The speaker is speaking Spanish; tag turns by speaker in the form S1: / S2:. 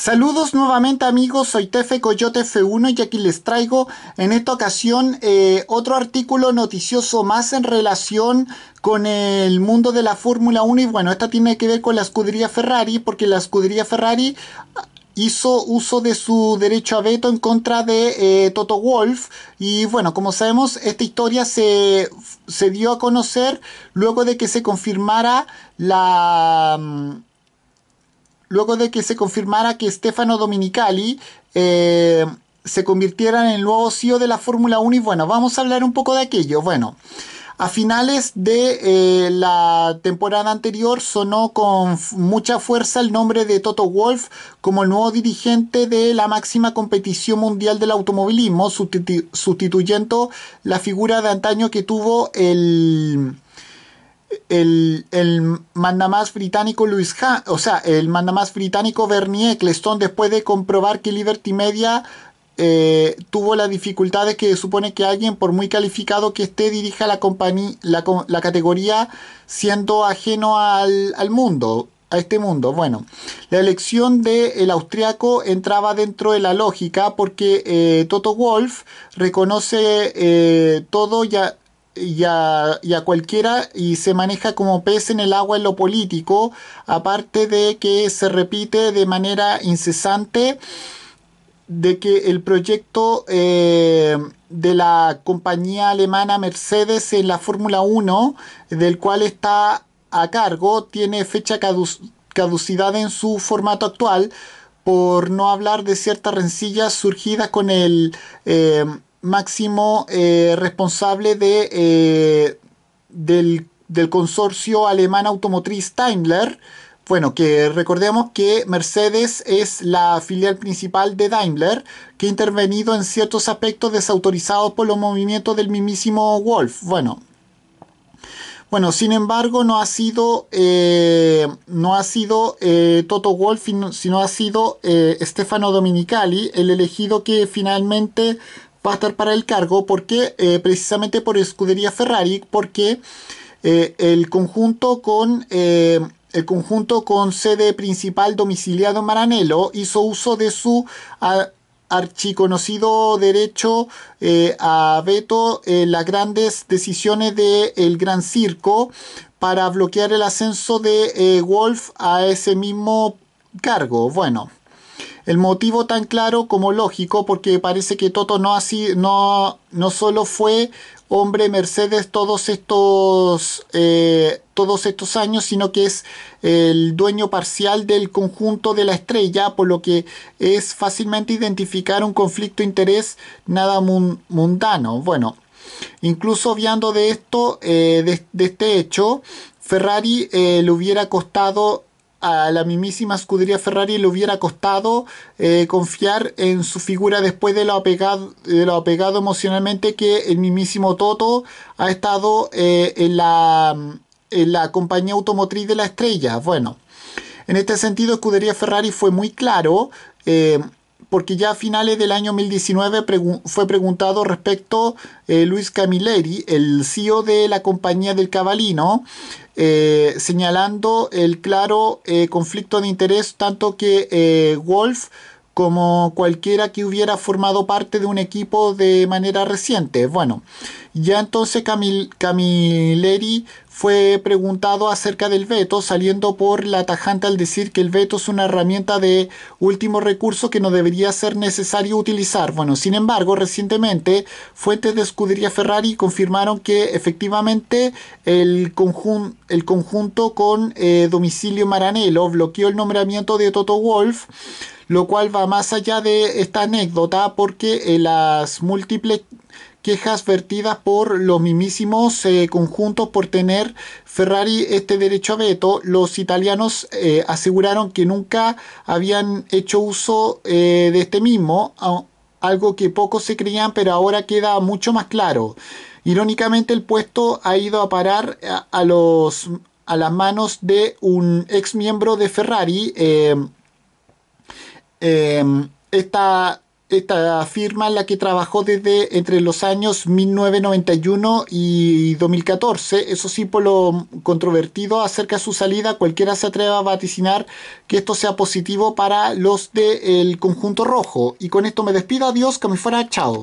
S1: Saludos nuevamente amigos, soy Tefe Coyote F1 y aquí les traigo en esta ocasión eh, otro artículo noticioso más en relación con el mundo de la Fórmula 1 y bueno, esta tiene que ver con la escudería Ferrari porque la escudería Ferrari hizo uso de su derecho a veto en contra de eh, Toto Wolf y bueno, como sabemos, esta historia se, se dio a conocer luego de que se confirmara la mm, luego de que se confirmara que Stefano Dominicali eh, se convirtiera en el nuevo CEO de la Fórmula 1 y bueno, vamos a hablar un poco de aquello. Bueno, a finales de eh, la temporada anterior sonó con mucha fuerza el nombre de Toto Wolf como el nuevo dirigente de la máxima competición mundial del automovilismo, sustituyendo la figura de antaño que tuvo el el, el mandamás británico Luis ha o sea, el mandamás británico Bernie Eccleston, después de comprobar que Liberty Media eh, tuvo las dificultades que supone que alguien, por muy calificado que esté, dirija la, la, la categoría siendo ajeno al, mundo, a este mundo. Bueno, la elección del el austriaco entraba dentro de la lógica porque eh, Toto Wolf reconoce eh, todo ya y a, cualquiera y se maneja como pez en el agua en lo político, aparte de que se repite de manera incesante de que el proyecto eh, de la compañía alemana Mercedes en la Fórmula 1, del cual está a cargo, tiene fecha caducidad en su formato actual, por no hablar de ciertas rencillas surgidas con el... Eh, máximo eh, responsable de, eh, del, consorcio alemán automotriz Daimler. Bueno, que recordemos que Mercedes es la filial principal de Daimler, que ha intervenido en ciertos aspectos desautorizados por los movimientos del mismísimo Wolf. Bueno, bueno sin embargo, no ha sido, eh, no ha sido Toto Wolf, sino ha sido Stefano Dominicali, el elegido que finalmente va a estar para el cargo. porque eh, precisamente por escudería Ferrari, porque eh, el conjunto con... Eh, el conjunto con sede principal domiciliado en Maranello hizo uso de su ah, archiconocido derecho a veto en las grandes decisiones del Gran Circo para bloquear el ascenso de Wolf a ese mismo cargo. Bueno, el motivo tan claro como lógico, porque parece que Toto no, así, no, no solo fue hombre Mercedes todos estos, eh, todos estos años, sino que es el dueño parcial del conjunto de la estrella, por lo que es fácilmente identificar un conflicto de interés nada mundano. Bueno, incluso viando de esto, eh, de, este hecho, Ferrari eh, le hubiera costado a la mismísima escudería Ferrari le hubiera costado eh, confiar en su figura después de lo, apegado, de lo emocionalmente que el mismísimo Toto ha estado eh, en, la, en la compañía automotriz de la estrella. Bueno, en este sentido, escudería Ferrari fue muy claro. Eh, porque ya a finales del año 2019 fue preguntado respecto eh, Luis Camilleri, el CEO de la compañía del Cabalino, eh, señalando el claro eh, conflicto de interés tanto que Wolf como cualquiera que hubiera formado parte de un equipo de manera reciente. Bueno, ya entonces Camilleri fue preguntado acerca del veto, saliendo por la tajante al decir que el veto es una herramienta de último recurso que no debería ser necesario utilizar. Bueno, sin embargo, recientemente fuentes de escudería Ferrari confirmaron que efectivamente el, el conjunto con eh, domicilio Maranello bloqueó el nombramiento de Toto Wolf lo cual va más allá de esta anécdota porque eh, las múltiples quejas vertidas por los mismísimos eh, conjuntos por tener Ferrari este derecho a veto. Los italianos eh, aseguraron que nunca habían hecho uso eh, de este mismo, algo que pocos se creían, pero ahora queda mucho más claro. Irónicamente el puesto ha ido a parar a, los, a las manos de un ex miembro de Ferrari. esta esta firma la que trabajó desde entre los años 1991 y 2014. Eso sí, por lo controvertido acerca de su salida, cualquiera se atreva a vaticinar que esto sea positivo para los del conjunto rojo. Y con esto me despido, adiós, que me fuera, chao.